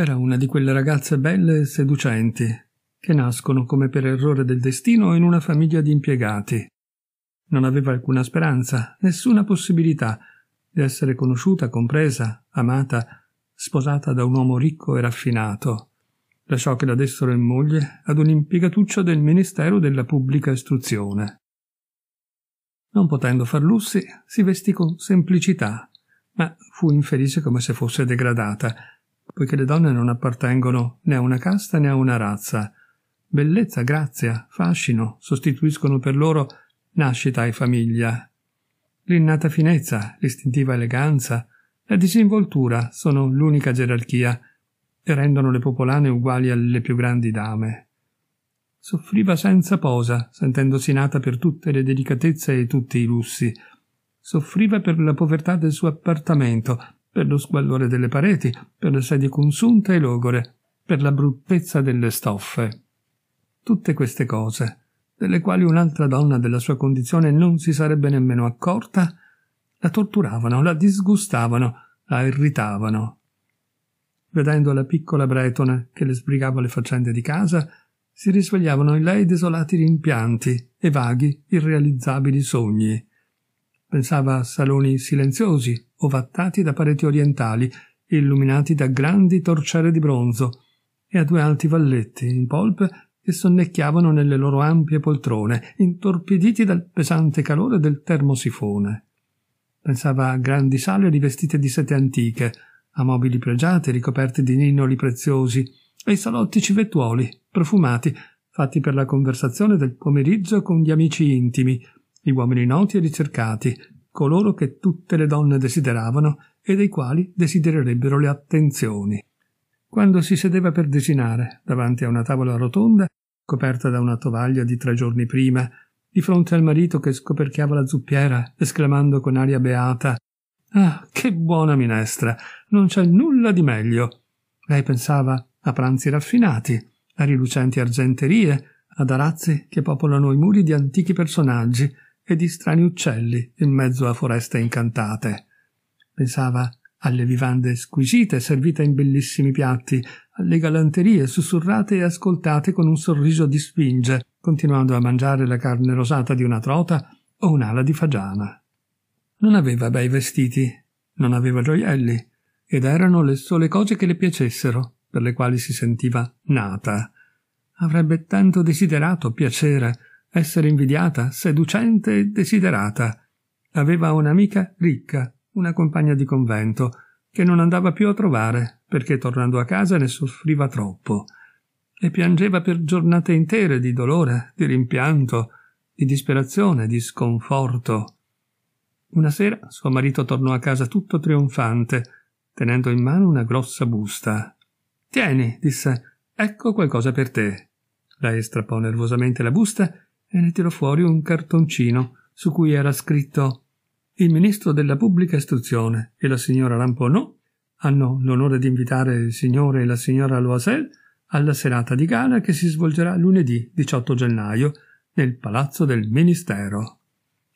Era una di quelle ragazze belle e seducenti, che nascono come per errore del destino in una famiglia di impiegati. Non aveva alcuna speranza, nessuna possibilità di essere conosciuta, compresa, amata, sposata da un uomo ricco e raffinato. Lasciò che la dessero in moglie ad un impiegatuccio del Ministero della Pubblica Istruzione. Non potendo far lussi, si vestì con semplicità, ma fu infelice come se fosse degradata poiché le donne non appartengono né a una casta né a una razza. Bellezza, grazia, fascino sostituiscono per loro nascita e famiglia. L'innata finezza, l'istintiva eleganza, la disinvoltura sono l'unica gerarchia e rendono le popolane uguali alle più grandi dame. Soffriva senza posa, sentendosi nata per tutte le delicatezze e tutti i lussi. Soffriva per la povertà del suo appartamento, per lo squallore delle pareti, per le sedie consunte e logore, per la bruttezza delle stoffe. Tutte queste cose, delle quali un'altra donna della sua condizione non si sarebbe nemmeno accorta, la torturavano, la disgustavano, la irritavano. Vedendo la piccola Bretone che le sbrigava le faccende di casa, si risvegliavano in lei desolati rimpianti e vaghi, irrealizzabili sogni. Pensava a saloni silenziosi, ovattati da pareti orientali, illuminati da grandi torciere di bronzo, e a due alti valletti in polpe che sonnecchiavano nelle loro ampie poltrone, intorpiditi dal pesante calore del termosifone. Pensava a grandi sale rivestite di sete antiche, a mobili pregiate ricoperti di ninnoli preziosi, ai salotti civettuoli, profumati, fatti per la conversazione del pomeriggio con gli amici intimi, gli uomini noti e ricercati, coloro che tutte le donne desideravano e dei quali desidererebbero le attenzioni. Quando si sedeva per desinare, davanti a una tavola rotonda, coperta da una tovaglia di tre giorni prima, di fronte al marito che scoperchiava la zuppiera, esclamando con aria beata Ah, che buona minestra! Non c'è nulla di meglio. Lei pensava a pranzi raffinati, a rilucenti argenterie, ad arazzi che popolano i muri di antichi personaggi, e di strani uccelli in mezzo a foreste incantate. Pensava alle vivande squisite servite in bellissimi piatti, alle galanterie sussurrate e ascoltate con un sorriso di sfinge, continuando a mangiare la carne rosata di una trota o un'ala di fagiana. Non aveva bei vestiti, non aveva gioielli, ed erano le sole cose che le piacessero, per le quali si sentiva nata. Avrebbe tanto desiderato piacere, essere invidiata, seducente e desiderata. Aveva un'amica ricca, una compagna di convento, che non andava più a trovare, perché tornando a casa ne soffriva troppo, e piangeva per giornate intere di dolore, di rimpianto, di disperazione, di sconforto. Una sera suo marito tornò a casa tutto trionfante, tenendo in mano una grossa busta. Tieni, disse, ecco qualcosa per te. Lei strappò nervosamente la busta e ne tirò fuori un cartoncino su cui era scritto il ministro della pubblica istruzione e la signora Lamponò hanno l'onore di invitare il signore e la signora Loisel alla serata di gala che si svolgerà lunedì 18 gennaio nel palazzo del ministero.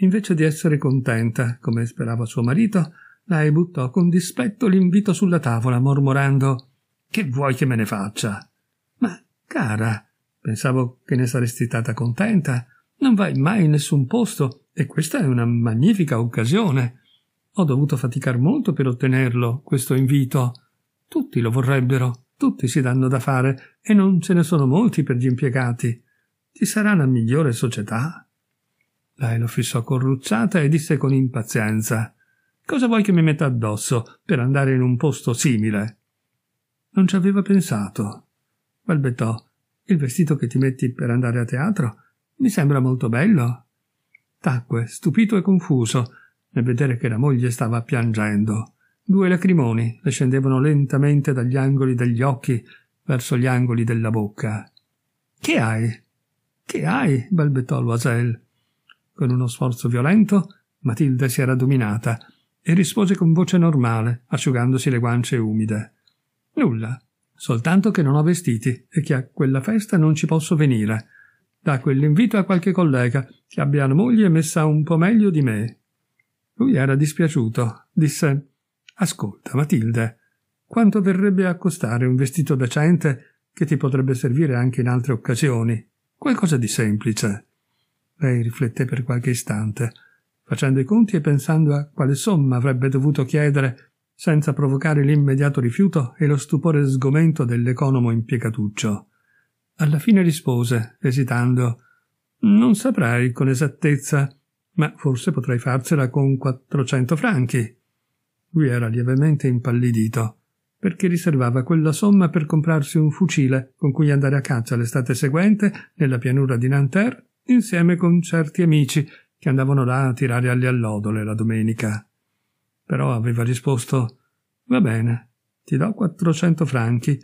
Invece di essere contenta, come sperava suo marito, lei buttò con dispetto l'invito sulla tavola, mormorando Che vuoi che me ne faccia? Ma, cara, Pensavo che ne saresti stata contenta. Non vai mai in nessun posto e questa è una magnifica occasione. Ho dovuto faticar molto per ottenerlo, questo invito. Tutti lo vorrebbero, tutti si danno da fare e non ce ne sono molti per gli impiegati. Ci sarà la migliore società? Lei lo fissò corrucciata e disse con impazienza Cosa vuoi che mi metta addosso per andare in un posto simile? Non ci aveva pensato. Balbettò il vestito che ti metti per andare a teatro mi sembra molto bello. Tacque, stupito e confuso, nel vedere che la moglie stava piangendo. Due lacrimoni le scendevano lentamente dagli angoli degli occhi verso gli angoli della bocca. Che hai? Che hai? balbettò Loisel. Con uno sforzo violento Matilde si era dominata e rispose con voce normale, asciugandosi le guance umide. Nulla soltanto che non ho vestiti e che a quella festa non ci posso venire. Da quell'invito a qualche collega che abbia la moglie messa un po' meglio di me. Lui era dispiaciuto. Disse: Ascolta, Matilde, quanto verrebbe a costare un vestito decente che ti potrebbe servire anche in altre occasioni? Qualcosa di semplice. Lei rifletté per qualche istante, facendo i conti e pensando a quale somma avrebbe dovuto chiedere senza provocare l'immediato rifiuto e lo stupore sgomento dell'economo impiegatuccio. Alla fine rispose, esitando Non saprei con esattezza, ma forse potrei farcela con quattrocento franchi. Lui era lievemente impallidito, perché riservava quella somma per comprarsi un fucile con cui andare a caccia l'estate seguente nella pianura di Nanterre, insieme con certi amici che andavano là a tirare alle allodole la domenica però aveva risposto Va bene, ti do 400 franchi,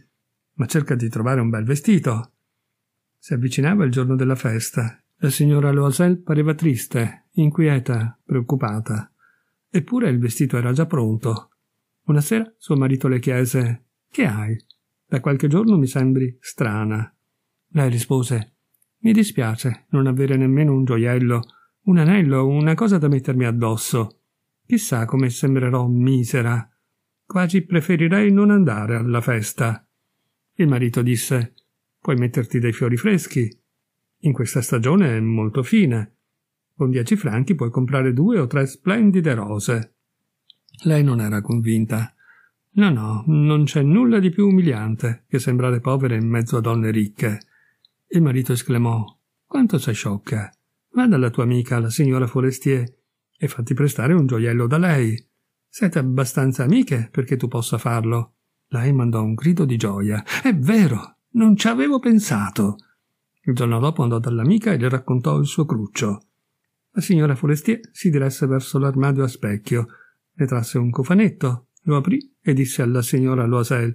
ma cerca di trovare un bel vestito. Si avvicinava il giorno della festa. La signora Loisel pareva triste, inquieta, preoccupata. Eppure il vestito era già pronto. Una sera suo marito le chiese Che hai? Da qualche giorno mi sembri strana. Lei rispose Mi dispiace non avere nemmeno un gioiello, un anello, una cosa da mettermi addosso. Chissà come sembrerò misera. Quasi preferirei non andare alla festa. Il marito disse Puoi metterti dei fiori freschi. In questa stagione è molto fine. Con dieci franchi puoi comprare due o tre splendide rose. Lei non era convinta. No, no, non c'è nulla di più umiliante che sembrare povere in mezzo a donne ricche. Il marito esclamò Quanto sei sciocca. Va dalla tua amica, la signora Forestier, e fatti prestare un gioiello da lei. Siete abbastanza amiche perché tu possa farlo. Lei mandò un grido di gioia. È vero, non ci avevo pensato. Il giorno dopo andò dall'amica e le raccontò il suo cruccio. La signora Forestier si diresse verso l'armadio a specchio, ne trasse un cofanetto, lo aprì e disse alla signora Loisel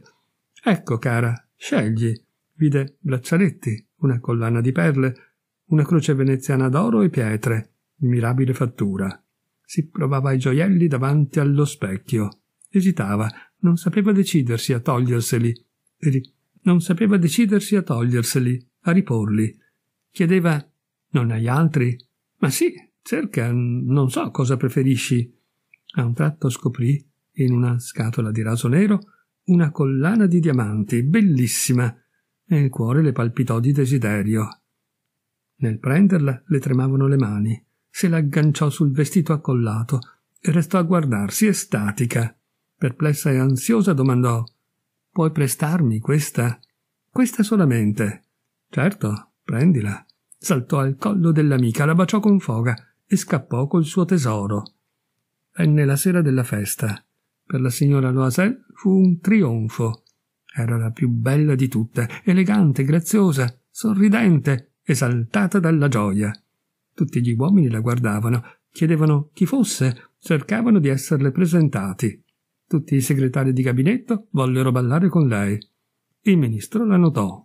Ecco, cara, scegli. Vide braccialetti, una collana di perle, una croce veneziana d'oro e pietre, di mirabile fattura si provava i gioielli davanti allo specchio. Esitava, non sapeva decidersi a toglierseli. Non sapeva decidersi a toglierseli, a riporli. Chiedeva: Non hai altri? Ma sì, cerca, non so cosa preferisci. A un tratto scoprì, in una scatola di raso nero, una collana di diamanti, bellissima, e il cuore le palpitò di desiderio. Nel prenderla le tremavano le mani se l'agganciò sul vestito accollato e restò a guardarsi estatica. Perplessa e ansiosa domandò Puoi prestarmi questa? Questa solamente. Certo, prendila. Saltò al collo dell'amica, la baciò con foga e scappò col suo tesoro. Venne la sera della festa. Per la signora Loisel fu un trionfo. Era la più bella di tutte, elegante, graziosa, sorridente, esaltata dalla gioia. Tutti gli uomini la guardavano, chiedevano chi fosse, cercavano di esserle presentati. Tutti i segretari di gabinetto vollero ballare con lei. Il ministro la notò.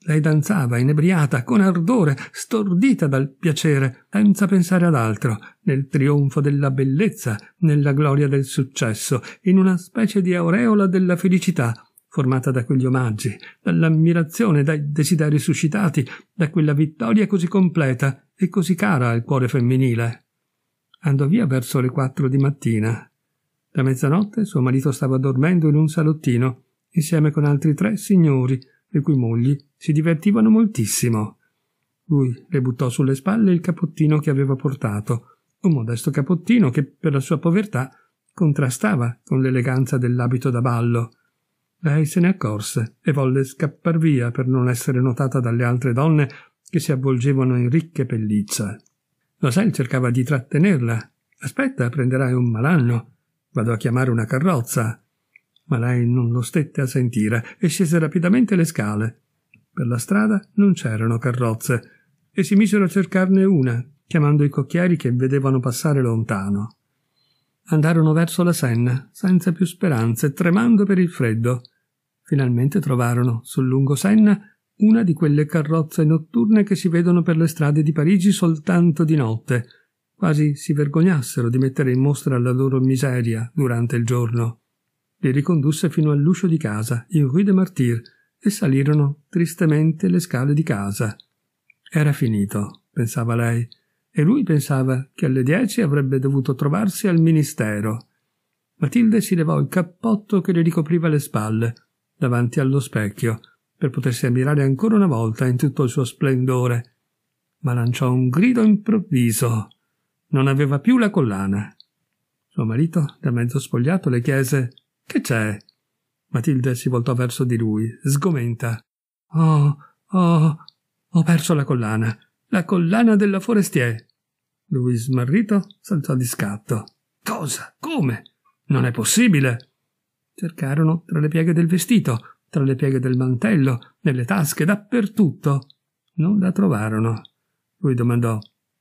Lei danzava inebriata, con ardore, stordita dal piacere, senza pensare ad altro, nel trionfo della bellezza, nella gloria del successo, in una specie di aureola della felicità, formata da quegli omaggi, dall'ammirazione, dai desideri suscitati, da quella vittoria così completa, e così cara al cuore femminile. Andò via verso le quattro di mattina. Da mezzanotte suo marito stava dormendo in un salottino, insieme con altri tre signori, le cui mogli si divertivano moltissimo. Lui le buttò sulle spalle il capottino che aveva portato, un modesto capottino che, per la sua povertà, contrastava con l'eleganza dell'abito da ballo. Lei se ne accorse e volle scappar via per non essere notata dalle altre donne che si avvolgevano in ricche pellizze. Rosel cercava di trattenerla. Aspetta, prenderai un malanno. Vado a chiamare una carrozza. Ma lei non lo stette a sentire e scese rapidamente le scale. Per la strada non c'erano carrozze e si misero a cercarne una, chiamando i cocchieri che vedevano passare lontano. Andarono verso la Senna, senza più speranze, tremando per il freddo. Finalmente trovarono, sul lungo Senna, una di quelle carrozze notturne che si vedono per le strade di Parigi soltanto di notte, quasi si vergognassero di mettere in mostra la loro miseria durante il giorno. Li ricondusse fino all'uscio di casa, in Rue de Martyr, e salirono tristemente le scale di casa. Era finito, pensava lei, e lui pensava che alle dieci avrebbe dovuto trovarsi al ministero. Matilde si levò il cappotto che le ricopriva le spalle, davanti allo specchio, per potersi ammirare ancora una volta in tutto il suo splendore, ma lanciò un grido improvviso. Non aveva più la collana. Suo marito, da mezzo spogliato, le chiese Che c'è? Matilde si voltò verso di lui, sgomenta. Oh, oh, ho perso la collana, la collana della forestier. Lui, smarrito, saltò di scatto. Cosa? Come? Non è possibile. Cercarono tra le pieghe del vestito, tra le pieghe del mantello, nelle tasche, dappertutto. Non la trovarono. Lui domandò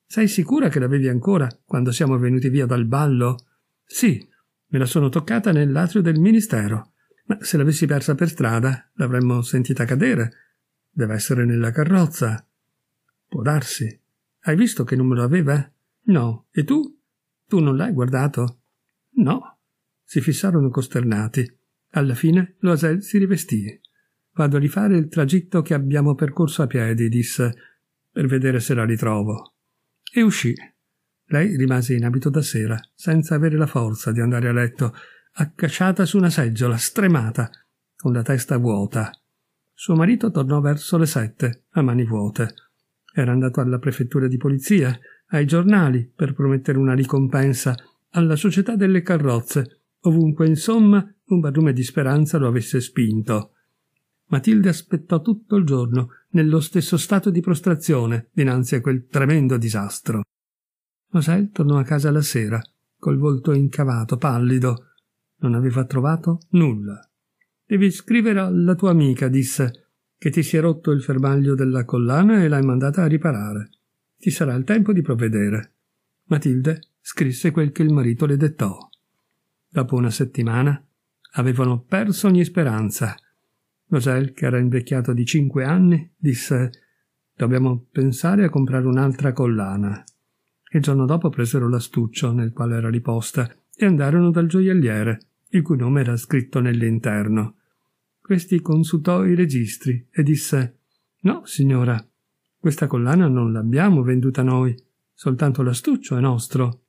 Sei sicura che l'avevi ancora quando siamo venuti via dal ballo? Sì, me la sono toccata nell'atrio del ministero. Ma se l'avessi persa per strada, l'avremmo sentita cadere. Deve essere nella carrozza. Può darsi. Hai visto che numero aveva? No. E tu? Tu non l'hai guardato? No. Si fissarono costernati. Alla fine Loisel si rivestì. Vado a rifare il tragitto che abbiamo percorso a piedi, disse, per vedere se la ritrovo. E uscì. Lei rimase in abito da sera, senza avere la forza di andare a letto, accasciata su una seggiola, stremata, con la testa vuota. Suo marito tornò verso le sette, a mani vuote. Era andato alla prefettura di polizia, ai giornali, per promettere una ricompensa, alla società delle carrozze, ovunque insomma un barlume di speranza lo avesse spinto. Matilde aspettò tutto il giorno, nello stesso stato di prostrazione, dinanzi a quel tremendo disastro. Rosel tornò a casa la sera, col volto incavato, pallido. Non aveva trovato nulla. Devi scrivere alla tua amica, disse, che ti si è rotto il fermaglio della collana e l'hai mandata a riparare. Ci sarà il tempo di provvedere. Matilde scrisse quel che il marito le dettò. Dopo una settimana Avevano perso ogni speranza. Rosel, che era invecchiato di cinque anni, disse Dobbiamo pensare a comprare un'altra collana. Il giorno dopo presero l'astuccio nel quale era riposta e andarono dal gioielliere, il cui nome era scritto nell'interno. Questi consultò i registri e disse No, signora, questa collana non l'abbiamo venduta noi, soltanto l'astuccio è nostro.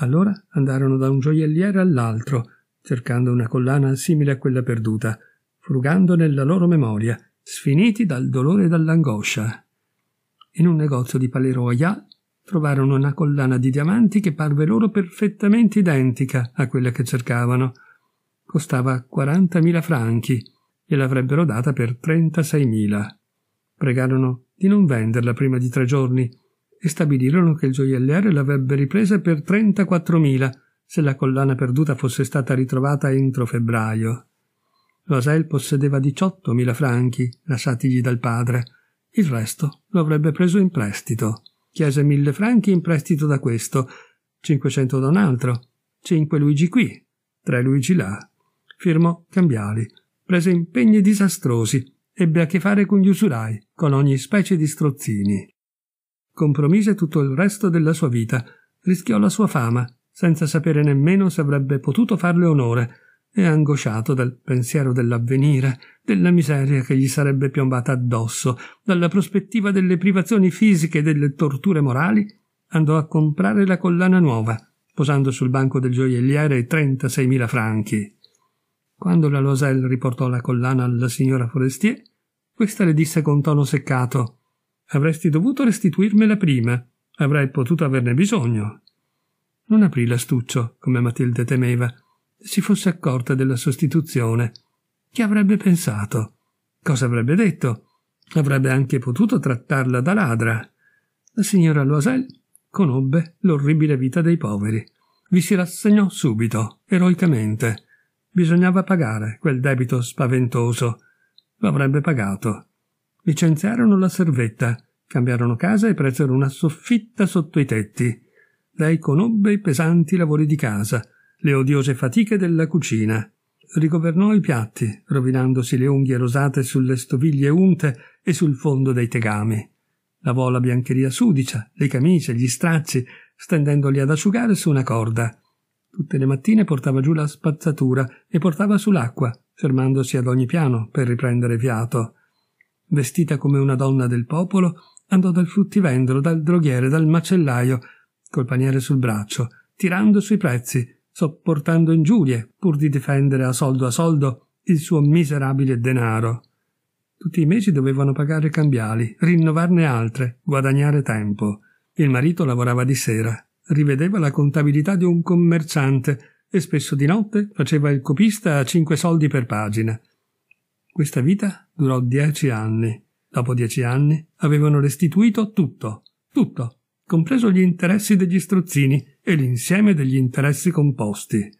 Allora andarono da un gioielliere all'altro cercando una collana simile a quella perduta, frugando nella loro memoria, sfiniti dal dolore e dall'angoscia. In un negozio di Paleroia trovarono una collana di diamanti che parve loro perfettamente identica a quella che cercavano. Costava 40.000 franchi e l'avrebbero data per 36.000. Pregarono di non venderla prima di tre giorni e stabilirono che il gioielliere l'avrebbe ripresa per 34.000 se la collana perduta fosse stata ritrovata entro febbraio. Loisel possedeva 18.000 franchi lasciatigli dal padre, il resto lo avrebbe preso in prestito. Chiese 1.000 franchi in prestito da questo, 500 da un altro, 5 Luigi qui, 3 Luigi là. Firmò cambiali, prese impegni disastrosi, ebbe a che fare con gli usurai, con ogni specie di strozzini. Compromise tutto il resto della sua vita, rischiò la sua fama, senza sapere nemmeno se avrebbe potuto farle onore, e angosciato dal pensiero dell'avvenire, della miseria che gli sarebbe piombata addosso, dalla prospettiva delle privazioni fisiche e delle torture morali, andò a comprare la collana nuova, posando sul banco del gioielliere i 36.000 franchi. Quando la Loselle riportò la collana alla signora Forestier, questa le disse con tono seccato Avresti dovuto restituirmela prima, avrei potuto averne bisogno. Non aprì l'astuccio, come Matilde temeva. Si fosse accorta della sostituzione. Che avrebbe pensato? Cosa avrebbe detto? Avrebbe anche potuto trattarla da ladra. La signora Loisel conobbe l'orribile vita dei poveri. Vi si rassegnò subito, eroicamente. Bisognava pagare quel debito spaventoso. Lo avrebbe pagato. Licenziarono la servetta, cambiarono casa e presero una soffitta sotto i tetti lei conobbe i pesanti lavori di casa, le odiose fatiche della cucina. Rigovernò i piatti, rovinandosi le unghie rosate sulle stoviglie unte e sul fondo dei tegami. Lavò la biancheria sudicia, le camicie, gli stracci, stendendoli ad asciugare su una corda. Tutte le mattine portava giù la spazzatura e portava sull'acqua, fermandosi ad ogni piano per riprendere fiato. Vestita come una donna del popolo, andò dal fruttivendolo, dal droghiere, dal macellaio, col paniere sul braccio, tirando sui prezzi, sopportando ingiurie, pur di difendere a soldo a soldo il suo miserabile denaro. Tutti i mesi dovevano pagare cambiali, rinnovarne altre, guadagnare tempo. Il marito lavorava di sera, rivedeva la contabilità di un commerciante e spesso di notte faceva il copista a cinque soldi per pagina. Questa vita durò dieci anni. Dopo dieci anni avevano restituito tutto, tutto, compreso gli interessi degli strozzini e l'insieme degli interessi composti.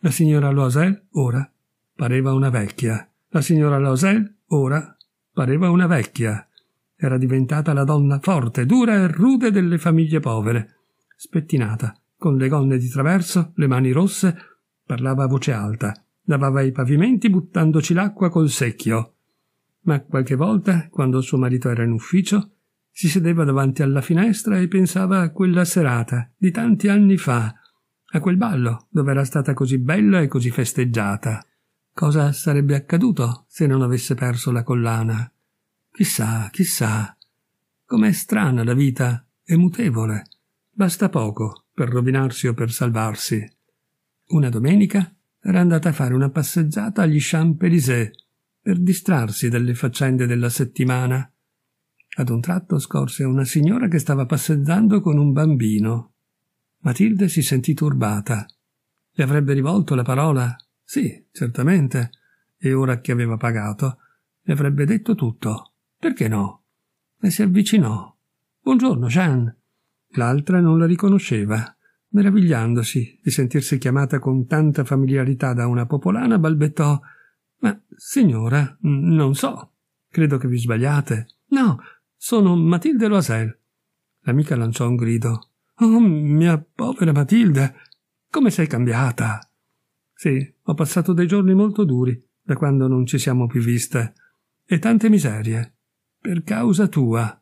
La signora Loisel ora pareva una vecchia. La signora Loisel ora pareva una vecchia. Era diventata la donna forte, dura e rude delle famiglie povere. Spettinata, con le gonne di traverso, le mani rosse, parlava a voce alta, lavava i pavimenti buttandoci l'acqua col secchio. Ma qualche volta, quando suo marito era in ufficio, si sedeva davanti alla finestra e pensava a quella serata di tanti anni fa, a quel ballo dove era stata così bella e così festeggiata. Cosa sarebbe accaduto se non avesse perso la collana? Chissà, chissà. Com'è strana la vita, è mutevole. Basta poco per rovinarsi o per salvarsi. Una domenica era andata a fare una passeggiata agli Champs-Élysées per distrarsi dalle faccende della settimana ad un tratto scorse una signora che stava passeggiando con un bambino. Matilde si sentì turbata. Le avrebbe rivolto la parola? Sì, certamente. E ora che aveva pagato, le avrebbe detto tutto. Perché no? E si avvicinò. Buongiorno, Jean. L'altra non la riconosceva, meravigliandosi di sentirsi chiamata con tanta familiarità da una popolana, balbettò Ma signora, non so. Credo che vi sbagliate. No, sono Matilde Loisel. L'amica lanciò un grido. Oh, mia povera Matilde, come sei cambiata? Sì, ho passato dei giorni molto duri da quando non ci siamo più viste e tante miserie. Per causa tua.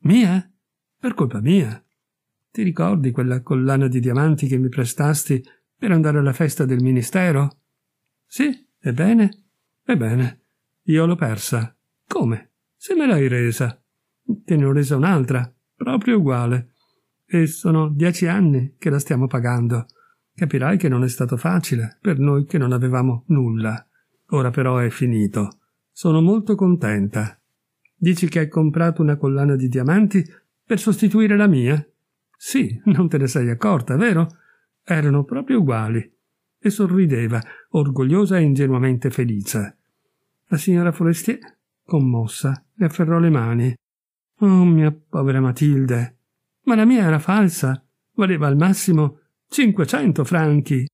Mia? Per colpa mia. Ti ricordi quella collana di diamanti che mi prestasti per andare alla festa del ministero? Sì, ebbene? Ebbene, io l'ho persa. Come? Se me l'hai resa te ne ho resa un'altra, proprio uguale. E sono dieci anni che la stiamo pagando. Capirai che non è stato facile, per noi che non avevamo nulla. Ora però è finito. Sono molto contenta. Dici che hai comprato una collana di diamanti per sostituire la mia? Sì, non te ne sei accorta, vero? Erano proprio uguali. E sorrideva, orgogliosa e ingenuamente felice. La signora Forestier, commossa, le afferrò le mani. Oh, mia povera Matilde. Ma la mia era falsa. Valeva al massimo 500 franchi.